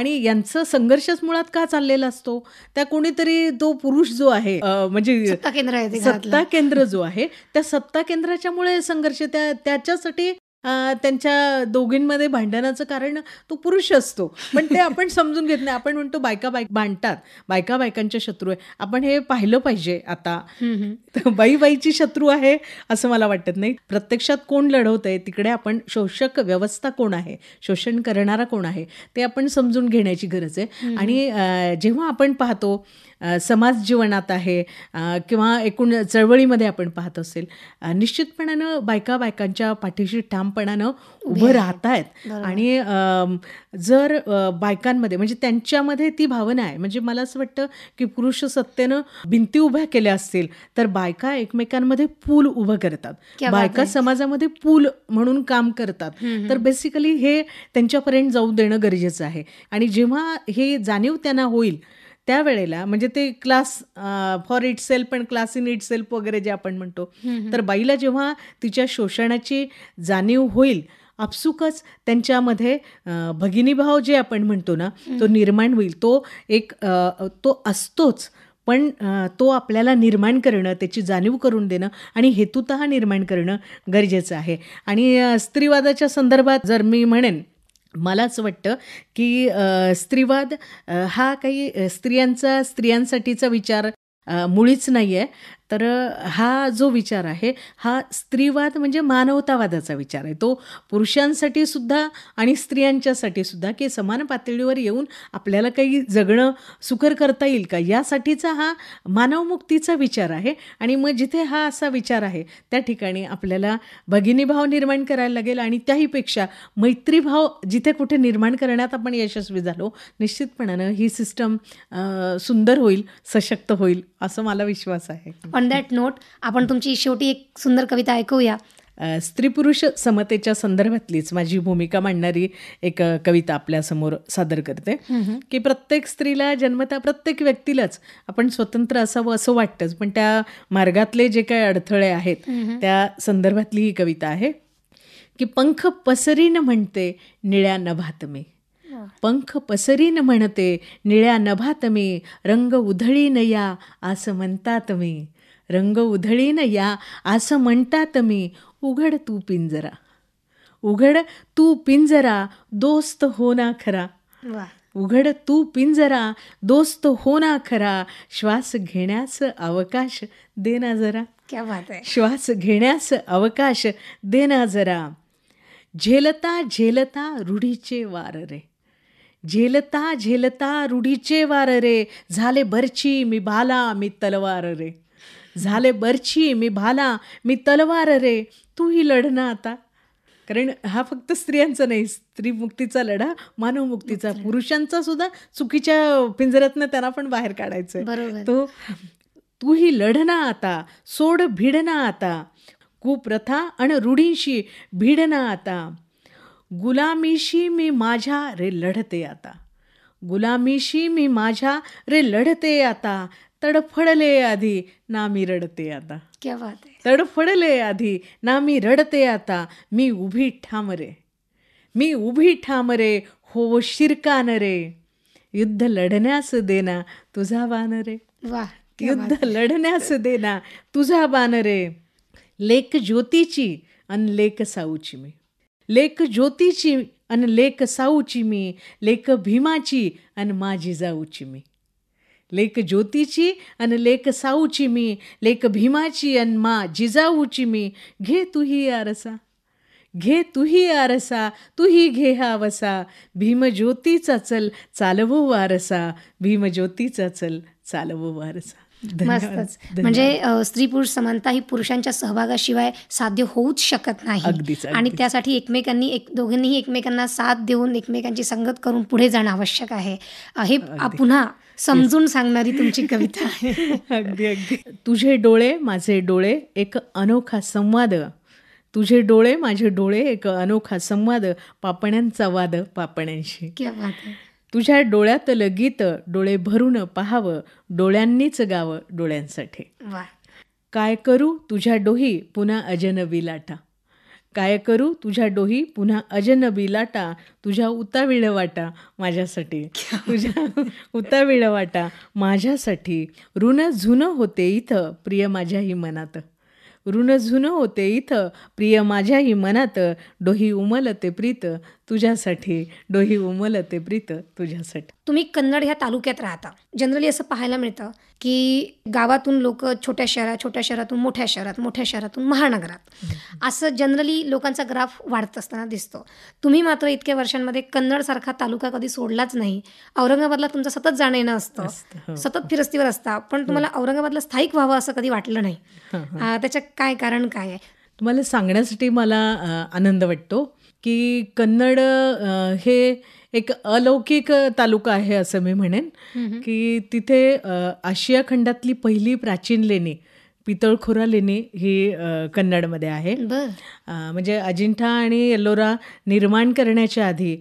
B: आणि यांचं संघर्षच मुळात का चाललेला असतो त्या कोणीतरी तो पुरुष जो आहे म्हणजे सत्ता केंद्र जो आहे त्या सत्ता केंद्राच्यामुळे संघर्ष त्या त्याच्यासाठी त्यांच्या दोघींमध्ये भांडणाचं कारण तो पुरुष असतो पण ते आपण समजून घेत नाही आपण म्हणतो बायका बायक भांडतात बायका बायकांच्या शत्रू आहे आपण हे पाहिलं पाहिजे आता बाई बाईची शत्रू आहे असं मला वाटत नाही प्रत्यक्षात कोण लढवत आहे तिकडे आपण शोषक व्यवस्था कोण आहे शोषण करणारा कोण आहे ते आपण समजून घेण्याची गरज आहे आणि जेव्हा आपण पाहतो समाज जीवनात आहे किंवा एकूण चळवळीमध्ये आपण पाहत असेल निश्चितपणानं बायका बायकांच्या पाठीशी ठामपणानं उभं राहत आहेत आणि जर बायकांमध्ये म्हणजे त्यांच्यामध्ये ती भावना आहे म्हणजे मला असं वाटतं की पुरुष सत्तेनं भिंती उभ्या केल्या असतील तर बायका एकमेकांमध्ये पूल उभं करतात बायका समाजामध्ये पूल म्हणून काम करतात तर बेसिकली हे त्यांच्यापर्यंत जाऊ देणं गरजेचं आहे आणि जेव्हा हे जाणीव त्यांना होईल त्यावेळेला म्हणजे ते class for itself and class in itself वगैरे जे आपण म्हणतो तर बाईला जेव्हा तिच्या शोषणाची जाणीव होईल आपसुकच त्यांच्यामध्ये भगिनीभाव जे आपण म्हणतो ना तो निर्माण होईल तो एक तो असतोच पण तो आपल्याला निर्माण करणं त्याची जाणीव करून देणं आणि हेतुत निर्माण करणं गरजेचं आहे आणि स्त्रीवादाच्या संदर्भात जर मी म्हणेन मलाच वाटतं की स्त्रीवाद हा काही स्त्रियांचा स्त्रियांसाठीचा विचार मुळीच नाही आहे तर हा जो विचार आहे हा स्त्रीवाद म्हणजे मानवतावादाचा विचार आहे तो पुरुषांसाठी सुद्धा आणि स्त्रियांच्यासाठी सुद्धा की समान पातळीवर येऊन आपल्याला काही जगणं सुकर करता येईल का यासाठीचा हा मानवमुक्तीचा विचार आहे आणि मग जिथे हा असा विचार आहे त्या ठिकाणी आपल्याला भगिनीभाव निर्माण करायला लागेल आणि त्याहीपेक्षा मैत्रीभाव जिथे कुठे निर्माण करण्यात आपण यशस्वी झालो निश्चितपणानं ही सिस्टम सुंदर होईल सशक्त होईल असं मला विश्वास आहे ऑन दॅट नोट आपण तुमची शेवटी एक सुंदर कविता ऐकूया स्त्री पुरुष समतेच्या संदर्भातलीच माझी भूमिका मांडणारी एक कविता आपल्यासमोर सादर करते की प्रत्येक स्त्रीला जन्मता प्रत्येक व्यक्तीलाच आपण स्वतंत्र असावं असं वाटतंच पण त्या मार्गातले जे काही अडथळे आहेत त्या संदर्भातली ही कविता आहे की पंख पसरीन म्हणते निळ्या नभात मी पंख पसरीन म्हणते निळ्या नभात मी रंग उधळीन या असं म्हणतात मी रंग उधळीन या असं म्हणतात मी उघड तू पिंजरा उघड तू पिंजरा दोस्त हो ना खरा उघड तू पिंजरा दोस्त हो ना खरा श्वास घेण्यास अवकाश दे ना जरा क्या बात श्वास घेण्यास अवकाश दे ना जरा झेलता झेलता रूढीचे वार रे झेलता झेलता रुढीचे वार रे झाले बरची मी भाला मी तलवार रे झाले बरची मी भाला मी तलवार रे तू ही लढणं आता कारण हा फक्त स्त्रियांचा नाही स्त्रीमुक्तीचा लढा मानवमुक्तीचा पुरुषांचा सुद्धा चुकीच्या पिंजऱ्यातनं त्यांना पण बाहेर काढायचं तो तू ही लढना आता सोड भिडना आता कुप्रथा आणि रूढींशी भिडना आता गुलामीशी मी माझ्या रे लढते आता गुलामीशी मी माझ्या रे लढते आता तडफडले आधी ना मी रडते आता क्या बात आहे तडफडले आधी ना मी रडते आता मी उभी ठामरे मी उभी ठामरे हो शिरकान रे युद्ध लढण्यास देना तुझा बाण रे वा युद्ध लढण्यास देना तुझा बान रे लेख ज्योतीची अन लेख साऊची मी लेक ज्योतीची आणि लेख साऊची मी लेख भीमाची आणि मा जिजाऊची मी लेख ज्योतीची आणि लेख साऊची मी लेख भीमाची आणि मा जिजाऊची मी घे तुही आरसा घे तुही आरसा तुही घे हा वसा ज्योतीचा चल चालवो वारसा ज्योतीचा चल चालवो वारसा म्हणजे
A: स्त्री पुरुष समानता ही पुरुषांच्या सहभागाशिवाय साध्य होऊच शकत नाही आणि त्यासाठी एकमेकांनी एक दोघांनीही एकमेकांना साथ देऊन एकमेकांची संगत करून पुढे जाणं आवश्यक आहे हे पुन्हा समजून सांगणारी तुमची कविता
B: आहे *laughs* अगदी अगदी तुझे डोळे माझे डोळे एक अनोखा संवाद तुझे डोळे माझे डोळे एक अनोखा संवाद पापण्यांचा वाद पापण्यांशी तुझ्या डोळ्यातलं गीत डोळे भरून पहावं डोळ्यांनीच गाव डोळ्यांसाठी काय करू तुझ्या डोही पुन्हा अजनबी लाटा काय करू तुझ्या डोही पुन्हा अजनबी लाटा तुझ्या उताविळ वाटा माझ्यासाठी तुझ्या *laughs* उताविळ वाटा माझ्यासाठी ऋण झुन होते इथं प्रिय माझ्याही मनात ऋण झुन होते इथं प्रिय माझ्याही मनात डोही उमलते प्रीत तुझ्यासाठी डोही उमलते प्रीत तुझ्यासाठी
A: तुम्ही कन्नड ह्या तालुक्यात राहता जनरली असं पाहायला मिळतं की गावातून लोक छोट्या शहरात छोट्या शहरातून मोठ्या शहरात मोठ्या शहरातून महानगरात असं जनरली लोकांचा ग्राफ वाढत असताना दिसतो तुम्ही मात्र इतक्या वर्षांमध्ये कन्नड सारखा तालुका कधी सोडलाच नाही औरंगाबादला तुमचं सतत जाणं येणं असतं हो. सतत फिरस्तीवर असता पण तुम्हाला औरंगाबादला स्थायिक व्हावं असं कधी वाटलं नाही
B: त्याच्या
A: काय कारण काय आहे तुम्हाला सांगण्यासाठी मला आनंद
B: वाटतो की कन्नड हे एक अलौकिक तालुका आहे असं मी म्हणेन की तिथे आशिया खंडातली पहिली प्राचीन लेणी पितळखोरा लेणी ही कन्नडमध्ये आहे म्हणजे अजिंठा आणि येल्लोरा निर्माण करण्याच्या आधी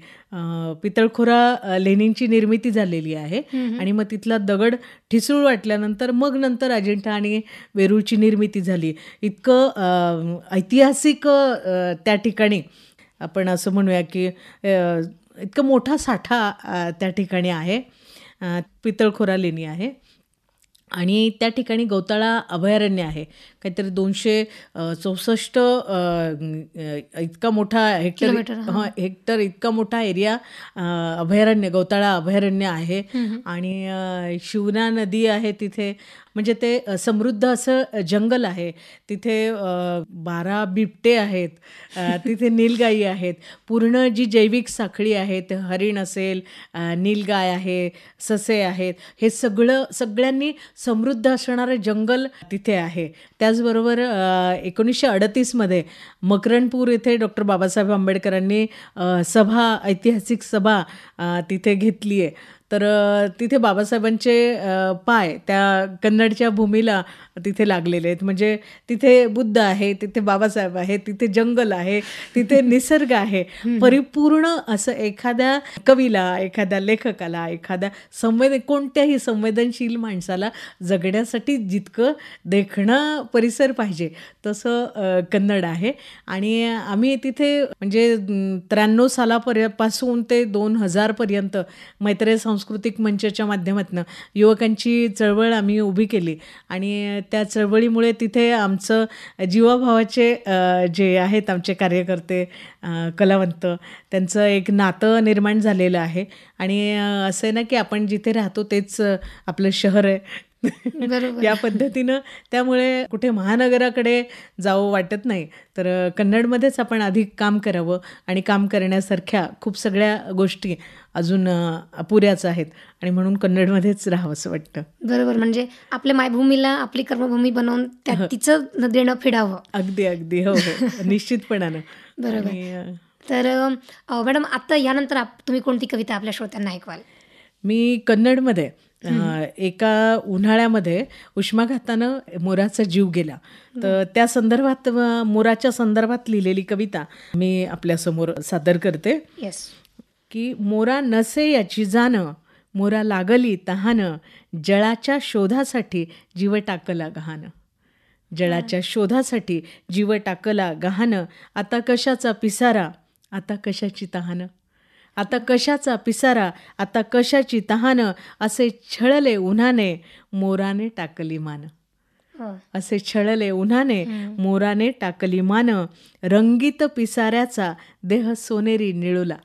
B: पितळखोरा लेणींची निर्मिती झालेली आहे आणि मग तिथला दगड ठिसूळ वाटल्यानंतर मग नंतर अजिंठा आणि वेरूळची निर्मिती झाली इतकं ऐतिहासिक त्या ठिकाणी आपण असं म्हणूया की इतका मोठा साठा त्या ठिकाणी आहे पितळखोरा लेणी आहे आणि त्या ठिकाणी गौताळा अभयारण्य आहे काहीतरी दोनशे चौसष्ट इतका मोठा हेक्टर हां हेक्टर इतका मोठा एरिया अभयारण्य गौताळा अभयारण्य आहे आणि शिवना नदी आहे तिथे म्हणजे ते समृद्ध असं जंगल आहे तिथे बारा बिबटे आहेत तिथे नीलगाई आहेत पूर्ण जी जैविक साखळी आहेत हरिण असेल नीलगाय आहे ससे आहेत हे सगळं सगळ्यांनी समृद्ध असणारं जंगल तिथे आहे त्या त्याचबरोबर एकोणीसशे अडतीसमध्ये मकरणपूर येथे डॉक्टर बाबासाहेब आंबेडकरांनी सभा ऐतिहासिक सभा तिथे घेतली आहे तर तिथे बाबासाहेबांचे पाय त्या कन्नडच्या भूमीला तिथे लागलेले आहेत म्हणजे तिथे बुद्ध आहे तिथे बाबासाहेब आहे तिथे जंगल आहे तिथे *laughs* निसर्ग आहे परिपूर्ण असं एखाद्या कवीला एखाद्या लेखकाला एखाद्या संवेद कोणत्याही संवेदनशील माणसाला जगण्यासाठी जितकं देखणं परिसर पाहिजे तसं कन्नड आहे आणि आम्ही तिथे म्हणजे त्र्याण्णव सालापर्यंत पासून ते दोन हजारपर्यंत मैत्रे संस्था सांस्कृतिक मंचाच्या माध्यमातून युवकांची चळवळ आम्ही उभी केली आणि त्या चळवळीमुळे तिथे आमचं जीवाभावाचे जे आहेत आमचे कार्यकर्ते कलावंत त्यांचं एक नातं निर्माण झालेलं आहे आणि असं आहे ना की आपण जिथे राहतो तेच आपलं शहर आहे या पद्धतीनं त्यामुळे कुठे महानगराकडे जावं वाटत नाही तर कन्नडमध्येच आपण अधिक काम करावं आणि काम करण्यासारख्या खूप सगळ्या गोष्टी अजून अपुऱ्याच आहेत आणि म्हणून कन्नडमध्येच राहावं असं वाटतं बरोबर
A: म्हणजे आपल्या मायभूमीला आपली कर्मभूमी बनवून
B: त्या तिचं
A: देणं फिडावं
B: अगदी अगदी हो हो *laughs* निश्चितपणानं बरोबर
A: तर मॅडम आता यानंतर तुम्ही कोणती कविता आपल्या श्रोत्यांना ऐकवाल
B: मी कन्नडमध्ये एका उन्हाळ्यामध्ये उष्माघातानं मोराचा जीव गेला तर त्या संदर्भात मोराच्या संदर्भात लिहिलेली कविता मी आपल्यासमोर सादर करते yes. की मोरा नसे याची जाणं मोरा लागली तहानं जळाच्या शोधासाठी जीव टाकला गहानं जळाच्या शोधासाठी जीव टाकला गहानं आता कशाचा पिसारा आता कशाची तहानं आता कशाचा पिसारा आता कशाची तहान असे छळले उन्हाने मोराने टाकली मान असे छळले उन्हाने मोराने टाकली मान रंगीत पिसाऱ्याचा देह सोनेरी निळुला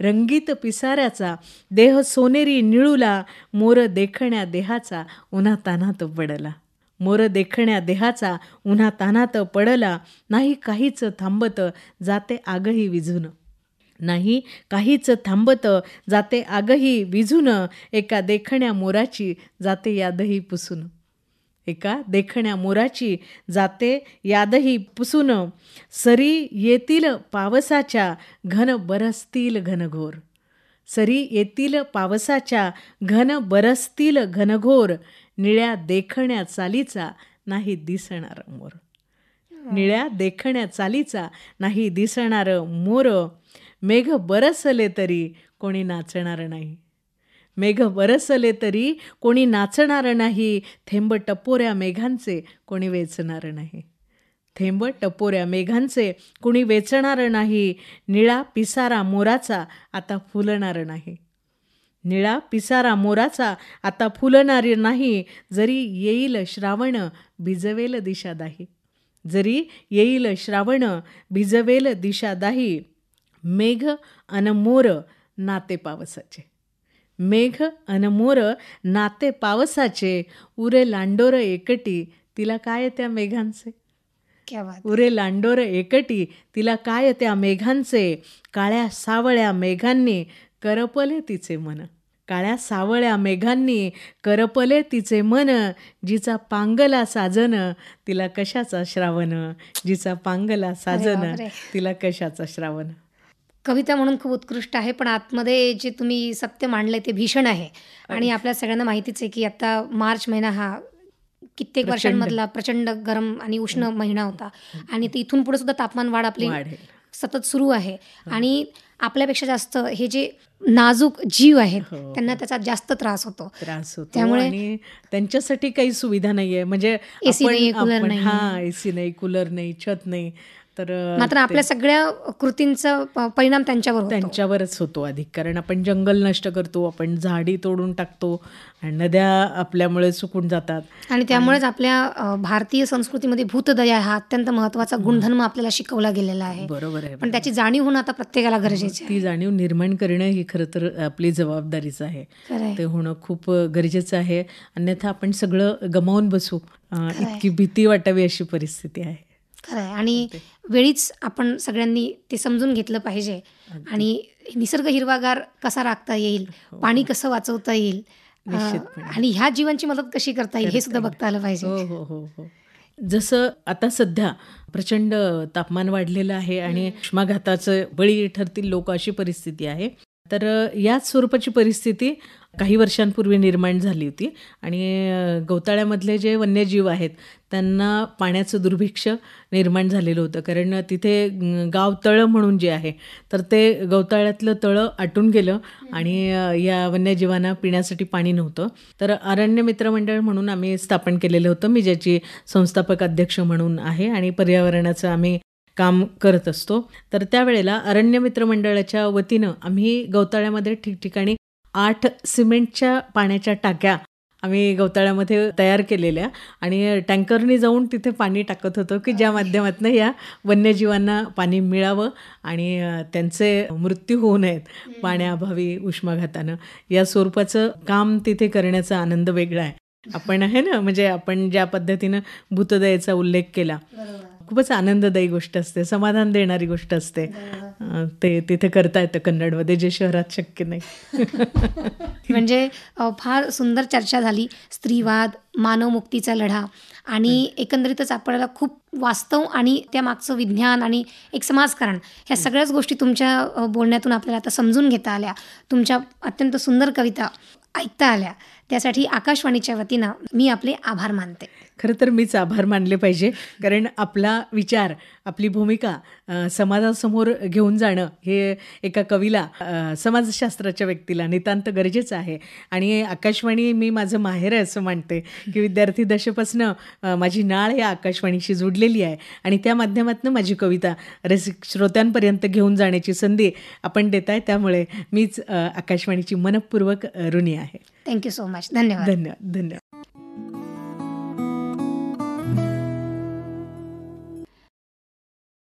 B: रंगीत पिसाऱ्याचा देह सोनेरी निळुला मोर देखण्या देहाचा उन्हा तान्हात पडला मोर देखण्या देहाचा उन्हा तान्हात पडला नाही काहीच थांबत जाते आगही विझून नाही काहीच थांबत जाते आगही विझून एका देखण्या मोराची जाते यादही पुसून एका देखण्या मोराची जाते यादही पुसून सरी येतील पावसाच्या घन बरसतील घनघोर सरी येतील पावसाच्या घन बरसतील घनघोर निळ्या देखण्या चालीचा नाही दिसणार मोर निळ्या देखण्या चालीचा नाही दिसणार मोर मेघ बरसले तरी कोणी नाचणार नाही मेघ बरसले तरी कोणी नाचणार नाही थेंब टपोऱ्या मेघांचे कोणी वेचणार नाही थेंब टपोऱ्या मेघांचे कोणी वेचणार नाही निळा पिसारा मोराचा आता फुलणार नाही निळा पिसारा मोराचा आता फुलणार नाही जरी येईल श्रावण भिजवेल दिशादाही जरी येईल श्रावण भिजवेल दिशादाही मेघ अन मोर नाते पावसाचे मेघ अन मोर नाते पावसाचे उरे लांडोर एकटी तिला काय त्या मेघांचे उरे लांडोर एकटी तिला काय त्या मेघांचे काळ्या सावळ्या मेघांनी करपले तिचे मन काळ्या सावळ्या मेघांनी करपले तिचे मन जिचा पांगला साजन तिला कशाचा श्रावण जिचा पांगला साजन तिला कशाचा श्रावण
A: कविता म्हणून खूप उत्कृष्ट आहे पण आतमध्ये जे तुम्ही सत्य मांडलंय ते भीषण आहे आणि आपल्या सगळ्यांना माहितीच आहे की आता मार्च महिना हा कित्येक वर्षांमधला प्रचंड गरम आणि उष्ण हो. महिना होता आणि इथून पुढे सुद्धा तापमान वाढ आपली सतत सुरू आहे हो. आणि आपल्यापेक्षा जास्त हे जे नाजूक जीव आहेत हो. त्यांना त्याचा जास्त त्रास होतो
B: त्रास होतो त्यामुळे
A: त्यांच्यासाठी
B: काही सुविधा नाहीये म्हणजे एसी नाही कूलर नाही हा एसी नाही कूलर नाही छत नाही तर मात्र आपल्या सगळ्या कृतींचा परिणाम त्यांच्यावर त्यांच्यावरच होतो अधिक कारण आपण जंगल नष्ट करतो आपण झाडी तोडून टाकतो आणि नद्या आपल्यामुळे सुकून जातात आणि त्यामुळेच
A: आपल्या भारतीय संस्कृतीमध्ये भूतदया हा अत्यंत महत्वाचा गुणधर्म आपल्याला शिकवला गेलेला आहे बरोबर आहे पण त्याची
B: जाणीव होणं आता प्रत्येकाला गरजेची ती जाणीव निर्माण करणं ही खरं तर आपली जबाबदारीच आहे ते होणं खूप गरजेचं आहे अन्यथा आपण सगळं गमावून बसू इतकी भीती वाटावी अशी परिस्थिती आहे
A: खरं आहे आणि वेळीच आपण सगळ्यांनी ते समजून घेतलं पाहिजे आणि निसर्ग हिरवागार कसा राखता येईल हो. पाणी कसं वाचवता येईल आणि ह्या जीवांची मदत कशी करता येईल हे सुद्धा बघता आलं पाहिजे हो, हो,
B: जसं आता सध्या प्रचंड तापमान वाढलेलं आहे आणि उष्माघाताचं बळी ठरतील लोक अशी परिस्थिती आहे तर याच स्वरूपाची परिस्थिती काही वर्षांपूर्वी निर्माण झाली होती आणि गौताळ्यामधले जे वन्यजीव आहेत त्यांना पाण्याचं दुर्भिक्ष निर्माण झालेलं होतं कारण तिथे गाव तळं म्हणून जे आहे तर ते गवताळ्यातलं तळं आटून गेलं आणि या वन्यजीवांना पिण्यासाठी पाणी नव्हतं तर अरण्य मित्रमंडळ म्हणून आम्ही स्थापन केलेलं होतं मी ज्याची संस्थापक अध्यक्ष म्हणून आहे आणि पर्यावरणाचं आम्ही काम करत असतो तर त्यावेळेला अरण्य मित्र मंडळाच्या वतीनं आम्ही गवताळ्यामध्ये ठिकठिकाणी आठ सिमेंटच्या पाण्याच्या टाक्या आम्ही गवताळ्यामध्ये तयार केलेल्या आणि टँकरनी जाऊन तिथे पाणी टाकत होतो की ज्या माध्यमातून या वन्यजीवांना पाणी मिळावं आणि त्यांचे मृत्यू होऊ नयेत पाण्याअभावी उष्माघातानं या स्वरूपाचं काम तिथे करण्याचा आनंद वेगळा आहे आपण आहे ना म्हणजे आपण ज्या पद्धतीनं भूतदयाचा उल्लेख केला खूपच आनंददायी गोष्ट असते समाधान देणारी गोष्ट असते ते तिथे करता येतं कन्नडमध्ये जे शहरात शक्य नाही *laughs*
A: म्हणजे फार सुंदर चर्चा झाली स्त्रीवाद मानवमुक्तीचा लढा आणि एकंदरीतच आपल्याला खूप वास्तव आणि त्यामागचं विज्ञान आणि एक समाजकारण ह्या सगळ्याच गोष्टी तुमच्या बोलण्यातून आपल्याला आता समजून घेता आल्या तुमच्या अत्यंत सुंदर कविता ऐकता आल्या त्यासाठी आकाशवाणीच्या वतीनं मी आपले आभार मानते खरं तर मीच आभार
B: मानले पाहिजे कारण आपला विचार आपली भूमिका समाजासमोर घेऊन जाणं हे एका कवीला समाजशास्त्राच्या व्यक्तीला नितांत गरजेचं आहे आणि आकाशवाणी मी माझं माहेर आहे असं मानते की विद्यार्थी दशेपासनं माझी नाळ या आकाशवाणीशी जोडलेली आहे आणि त्या माध्यमातून माझी कविता रसिक श्रोत्यांपर्यंत घेऊन जाण्याची संधी आपण देत आहे त्यामुळे मीच आकाशवाणीची मनपूर्वक ऋणी आहे
A: थँक्यू सो मच धन्यवाद धन्यवाद धन्यवाद